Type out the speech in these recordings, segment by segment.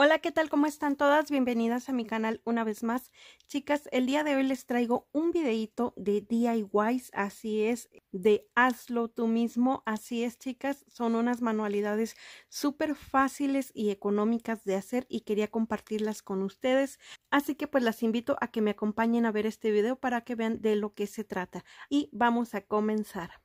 Hola, ¿qué tal? ¿Cómo están todas? Bienvenidas a mi canal una vez más. Chicas, el día de hoy les traigo un videito de DIYs, así es, de hazlo tú mismo, así es, chicas, son unas manualidades súper fáciles y económicas de hacer y quería compartirlas con ustedes, así que pues las invito a que me acompañen a ver este video para que vean de lo que se trata y vamos a comenzar.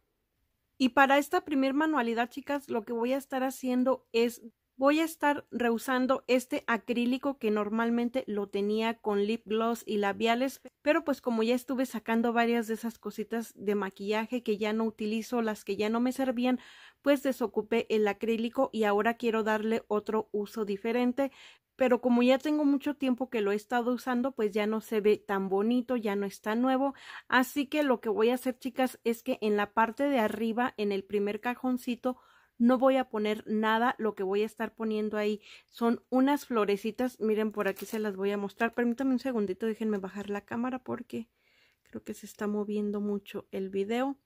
Y para esta primer manualidad, chicas, lo que voy a estar haciendo es Voy a estar rehusando este acrílico que normalmente lo tenía con lip gloss y labiales, pero pues como ya estuve sacando varias de esas cositas de maquillaje que ya no utilizo, las que ya no me servían, pues desocupé el acrílico y ahora quiero darle otro uso diferente. Pero como ya tengo mucho tiempo que lo he estado usando, pues ya no se ve tan bonito, ya no está nuevo. Así que lo que voy a hacer, chicas, es que en la parte de arriba, en el primer cajoncito, no voy a poner nada, lo que voy a estar poniendo ahí son unas florecitas, miren por aquí se las voy a mostrar, permítanme un segundito, déjenme bajar la cámara porque creo que se está moviendo mucho el video.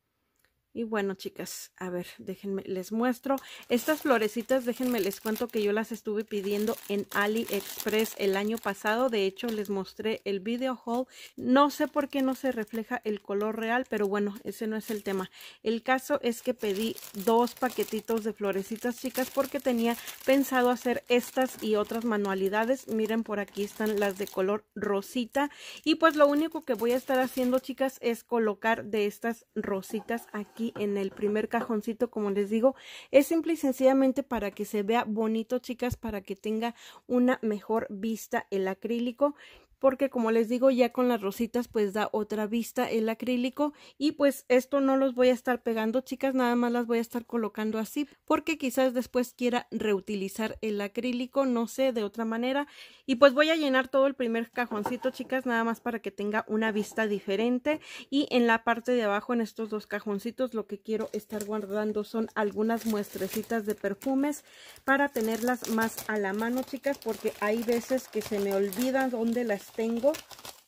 Y bueno, chicas, a ver, déjenme, les muestro. Estas florecitas, déjenme, les cuento que yo las estuve pidiendo en AliExpress el año pasado. De hecho, les mostré el video haul. No sé por qué no se refleja el color real, pero bueno, ese no es el tema. El caso es que pedí dos paquetitos de florecitas, chicas, porque tenía pensado hacer estas y otras manualidades. Miren, por aquí están las de color rosita. Y pues lo único que voy a estar haciendo, chicas, es colocar de estas rositas aquí en el primer cajoncito, como les digo. Es simple y sencillamente para que se vea bonito, chicas, para que tenga una mejor vista el acrílico porque como les digo ya con las rositas pues da otra vista el acrílico y pues esto no los voy a estar pegando chicas nada más las voy a estar colocando así porque quizás después quiera reutilizar el acrílico no sé de otra manera y pues voy a llenar todo el primer cajoncito chicas nada más para que tenga una vista diferente y en la parte de abajo en estos dos cajoncitos lo que quiero estar guardando son algunas muestrecitas de perfumes para tenerlas más a la mano chicas porque hay veces que se me olvidan dónde las tengo.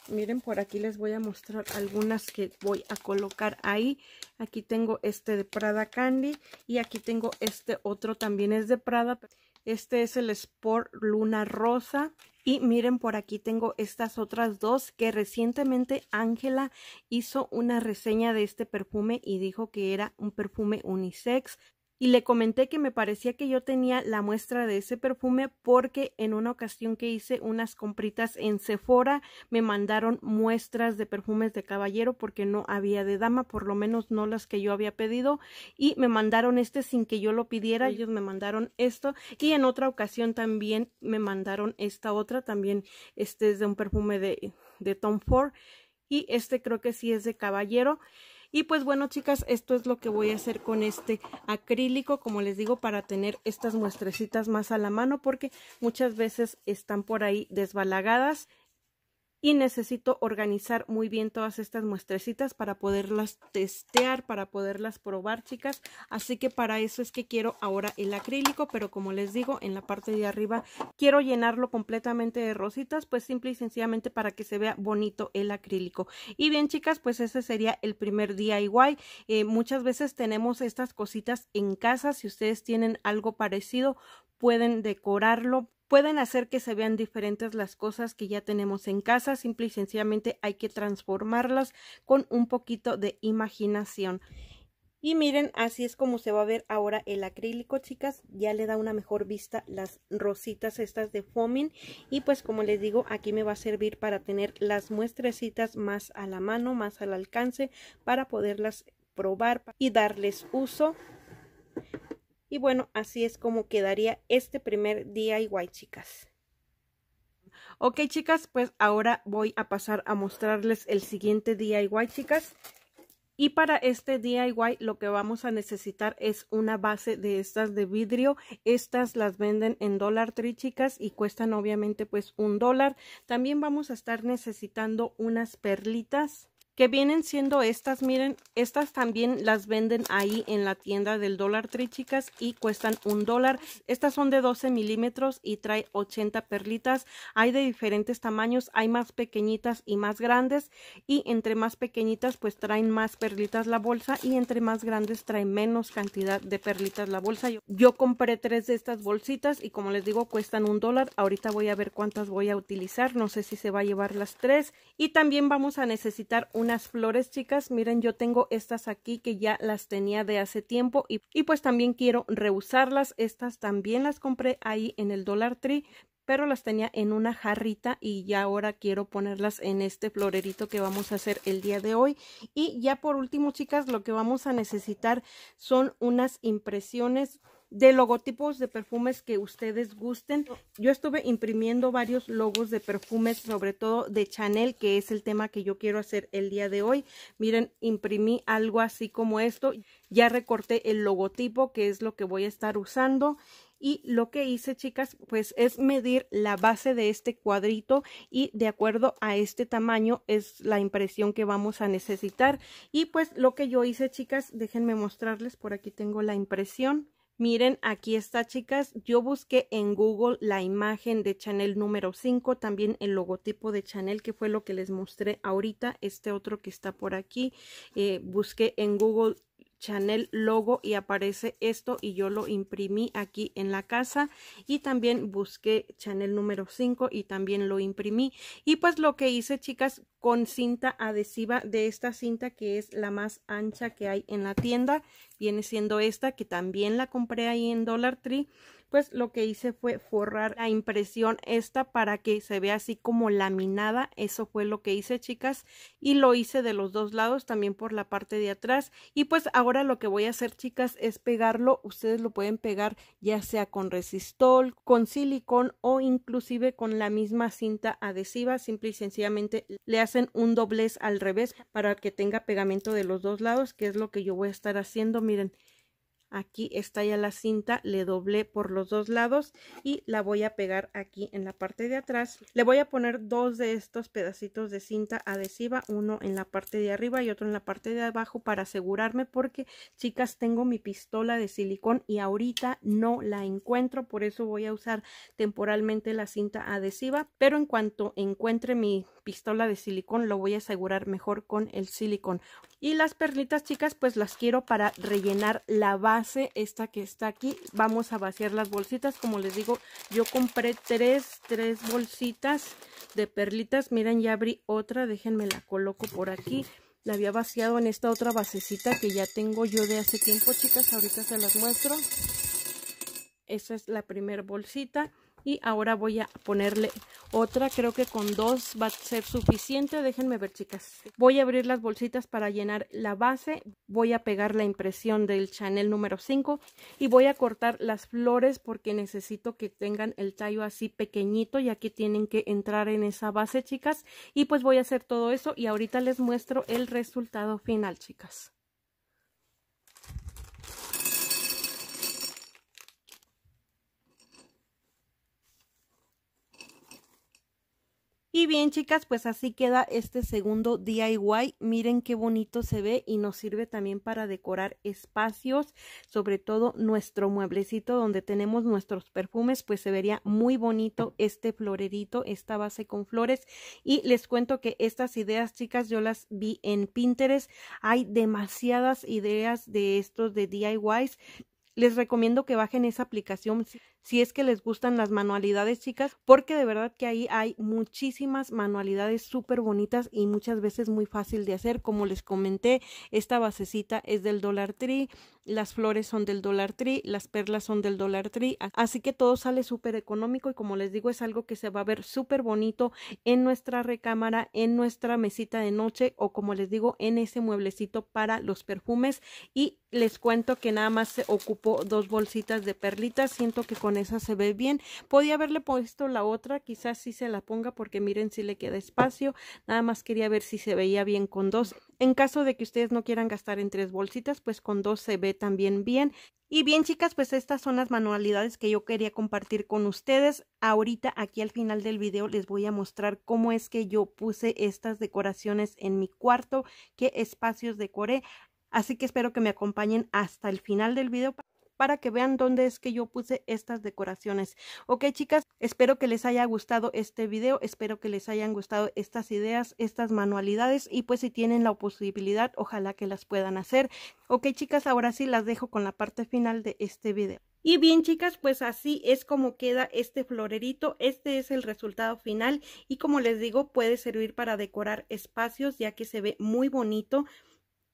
Miren, por aquí les voy a mostrar algunas que voy a colocar ahí. Aquí tengo este de Prada Candy y aquí tengo este otro también es de Prada. Este es el Sport Luna Rosa. Y miren, por aquí tengo estas otras dos que recientemente Ángela hizo una reseña de este perfume y dijo que era un perfume unisex y le comenté que me parecía que yo tenía la muestra de ese perfume porque en una ocasión que hice unas compritas en Sephora me mandaron muestras de perfumes de caballero porque no había de dama, por lo menos no las que yo había pedido y me mandaron este sin que yo lo pidiera, ellos me mandaron esto y en otra ocasión también me mandaron esta otra, también este es de un perfume de, Tom Ford y este creo que sí es de caballero. Y pues bueno, chicas, esto es lo que voy a hacer con este acrílico, como les digo, para tener estas muestrecitas más a la mano, porque muchas veces están por ahí desbalagadas y necesito organizar muy bien todas estas muestrecitas para poderlas testear, para poderlas probar, chicas. Así que para eso es que quiero ahora el acrílico, pero como les digo, en la parte de arriba quiero llenarlo completamente de rositas, pues simple y sencillamente para que se vea bonito el acrílico. Y bien, chicas, pues ese sería el primer DIY. Eh, muchas veces tenemos estas cositas en casa, si ustedes tienen algo parecido, pueden decorarlo, pueden hacer que se vean diferentes las cosas que ya tenemos en casa, simple y sencillamente hay que transformarlas con un poquito de imaginación. Y miren, así es como se va a ver ahora el acrílico, chicas. Ya le da una mejor vista las rositas estas de foaming. Y pues como les digo, aquí me va a servir para tener las muestrecitas más a la mano, más al alcance, para poderlas probar y darles uso y bueno, así es como quedaría este primer DIY, chicas. Ok, chicas, pues ahora voy a pasar a mostrarles el siguiente DIY, chicas. Y para este DIY lo que vamos a necesitar es una base de estas de vidrio. Estas las venden en dólar tree, chicas, y cuestan obviamente pues un dólar. También vamos a estar necesitando unas perlitas que vienen siendo estas, miren, estas también las venden ahí en la tienda del dólar trichicas chicas y cuestan un dólar. Estas son de 12 milímetros y trae 80 perlitas. Hay de diferentes tamaños, hay más pequeñitas y más grandes y entre más pequeñitas pues traen más perlitas la bolsa y entre más grandes trae menos cantidad de perlitas la bolsa. Yo, compré tres de estas bolsitas y como les digo cuestan un dólar. Ahorita voy a ver cuántas voy a utilizar, no sé si se va a llevar las tres y también vamos a necesitar un unas flores, chicas. Miren, yo tengo estas aquí que ya las tenía de hace tiempo y, y pues también quiero reusarlas. Estas también las compré ahí en el Dollar Tree, pero las tenía en una jarrita y ya ahora quiero ponerlas en este florerito que vamos a hacer el día de hoy. Y ya por último, chicas, lo que vamos a necesitar son unas impresiones de logotipos de perfumes que ustedes gusten. Yo estuve imprimiendo varios logos de perfumes, sobre todo de Chanel, que es el tema que yo quiero hacer el día de hoy. Miren, imprimí algo así como esto. Ya recorté el logotipo, que es lo que voy a estar usando. Y lo que hice, chicas, pues es medir la base de este cuadrito y de acuerdo a este tamaño es la impresión que vamos a necesitar. Y pues lo que yo hice, chicas, déjenme mostrarles, por aquí tengo la impresión. Miren, aquí está, chicas. Yo busqué en Google la imagen de Chanel número 5, también el logotipo de Chanel, que fue lo que les mostré ahorita. Este otro que está por aquí. Eh, busqué en Google Chanel logo y aparece esto y yo lo imprimí aquí en la casa y también busqué Chanel número 5 y también lo imprimí y pues lo que hice chicas con cinta adhesiva de esta cinta que es la más ancha que hay en la tienda viene siendo esta que también la compré ahí en Dollar Tree pues lo que hice fue forrar la impresión esta para que se vea así como laminada eso fue lo que hice chicas y lo hice de los dos lados también por la parte de atrás y pues ahora lo que voy a hacer chicas es pegarlo ustedes lo pueden pegar ya sea con resistol con silicón o inclusive con la misma cinta adhesiva simple y sencillamente le hacen un doblez al revés para que tenga pegamento de los dos lados que es lo que yo voy a estar haciendo miren, aquí está ya la cinta, le doblé por los dos lados y la voy a pegar aquí en la parte de atrás. Le voy a poner dos de estos pedacitos de cinta adhesiva, uno en la parte de arriba y otro en la parte de abajo para asegurarme porque chicas tengo mi pistola de silicón y ahorita no la encuentro, por eso voy a usar temporalmente la cinta adhesiva, pero en cuanto encuentre mi pistola de silicón lo voy a asegurar mejor con el silicón. Y las perlitas chicas pues las quiero para rellenar la base esta que está aquí. Vamos a vaciar las bolsitas. Como les digo, yo compré tres, tres bolsitas de perlitas. Miren, ya abrí otra. Déjenme la coloco por aquí. La había vaciado en esta otra basecita que ya tengo yo de hace tiempo, chicas. Ahorita se las muestro. Esa es la primer bolsita. Y ahora voy a ponerle otra creo que con dos va a ser suficiente. Déjenme ver, chicas. Voy a abrir las bolsitas para llenar la base. Voy a pegar la impresión del Chanel número 5. Y voy a cortar las flores porque necesito que tengan el tallo así pequeñito. y aquí tienen que entrar en esa base, chicas. Y pues voy a hacer todo eso. Y ahorita les muestro el resultado final, chicas. Y bien, chicas, pues así queda este segundo DIY. Miren qué bonito se ve y nos sirve también para decorar espacios, sobre todo nuestro mueblecito donde tenemos nuestros perfumes, pues se vería muy bonito este florerito, esta base con flores. Y les cuento que estas ideas, chicas, yo las vi en Pinterest. Hay demasiadas ideas de estos de DIYs. Les recomiendo que bajen esa aplicación si es que les gustan las manualidades, chicas, porque de verdad que ahí hay muchísimas manualidades súper bonitas y muchas veces muy fácil de hacer. Como les comenté, esta basecita es del Dollar Tree, las flores son del Dollar Tree, las perlas son del Dollar Tree, así que todo sale súper económico y como les digo, es algo que se va a ver súper bonito en nuestra recámara, en nuestra mesita de noche o como les digo, en ese mueblecito para los perfumes. Y les cuento que nada más se ocupó dos bolsitas de perlitas, siento que con con esa se ve bien. Podía haberle puesto la otra, quizás si se la ponga porque miren si le queda espacio. Nada más quería ver si se veía bien con dos. En caso de que ustedes no quieran gastar en tres bolsitas, pues con dos se ve también bien. Y bien chicas, pues estas son las manualidades que yo quería compartir con ustedes. Ahorita aquí al final del video les voy a mostrar cómo es que yo puse estas decoraciones en mi cuarto, qué espacios decoré. Así que espero que me acompañen hasta el final del video para que vean dónde es que yo puse estas decoraciones. Ok, chicas, espero que les haya gustado este video, espero que les hayan gustado estas ideas, estas manualidades y pues si tienen la posibilidad, ojalá que las puedan hacer. Ok, chicas, ahora sí las dejo con la parte final de este video. Y bien chicas, pues así es como queda este florerito, este es el resultado final y como les digo puede servir para decorar espacios ya que se ve muy bonito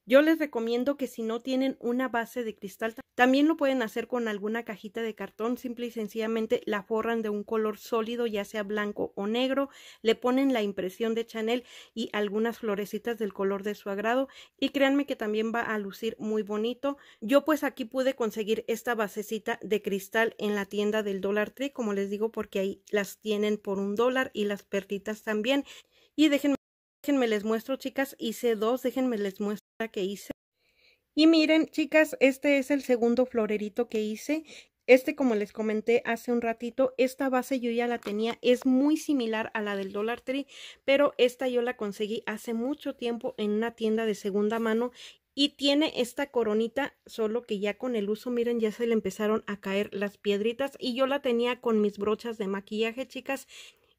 yo les recomiendo que si no tienen una base de cristal, también lo pueden hacer con alguna cajita de cartón, simple y sencillamente la forran de un color sólido, ya sea blanco o negro, le ponen la impresión de Chanel y algunas florecitas del color de su agrado y créanme que también va a lucir muy bonito. Yo pues aquí pude conseguir esta basecita de cristal en la tienda del Dollar Tree, como les digo, porque ahí las tienen por un dólar y las pertitas también. Y déjenme Déjenme les muestro, chicas. Hice dos, déjenme les muestro que hice. Y miren, chicas, este es el segundo florerito que hice. Este, como les comenté hace un ratito, esta base yo ya la tenía, es muy similar a la del Dollar Tree, pero esta yo la conseguí hace mucho tiempo en una tienda de segunda mano y tiene esta coronita, solo que ya con el uso, miren, ya se le empezaron a caer las piedritas y yo la tenía con mis brochas de maquillaje, chicas,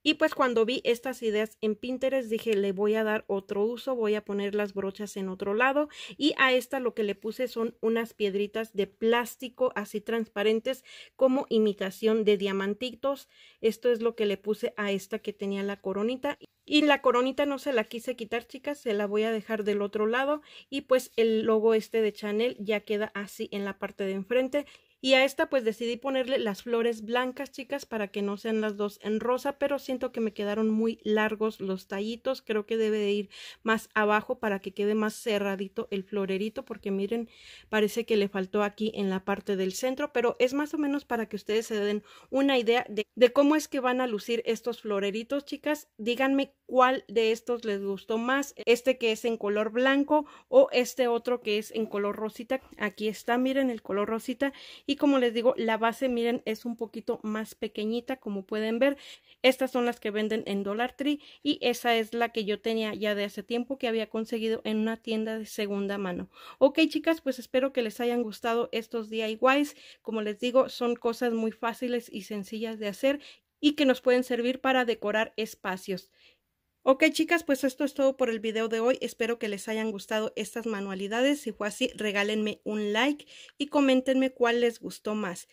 y pues cuando vi estas ideas en Pinterest dije le voy a dar otro uso, voy a poner las brochas en otro lado y a esta lo que le puse son unas piedritas de plástico así transparentes como imitación de diamantitos. Esto es lo que le puse a esta que tenía la coronita y la coronita no se la quise quitar chicas, se la voy a dejar del otro lado y pues el logo este de Chanel ya queda así en la parte de enfrente y a esta pues decidí ponerle las flores blancas, chicas, para que no sean las dos en rosa, pero siento que me quedaron muy largos los tallitos. Creo que debe de ir más abajo para que quede más cerradito el florerito, porque miren, parece que le faltó aquí en la parte del centro, pero es más o menos para que ustedes se den una idea de, de cómo es que van a lucir estos floreritos, chicas. Díganme cuál de estos les gustó más, este que es en color blanco o este otro que es en color rosita. Aquí está, miren el color rosita y como les digo la base miren es un poquito más pequeñita como pueden ver estas son las que venden en Dollar Tree y esa es la que yo tenía ya de hace tiempo que había conseguido en una tienda de segunda mano ok chicas pues espero que les hayan gustado estos DIYs como les digo son cosas muy fáciles y sencillas de hacer y que nos pueden servir para decorar espacios Ok chicas, pues esto es todo por el video de hoy. Espero que les hayan gustado estas manualidades. Si fue así, regálenme un like y coméntenme cuál les gustó más.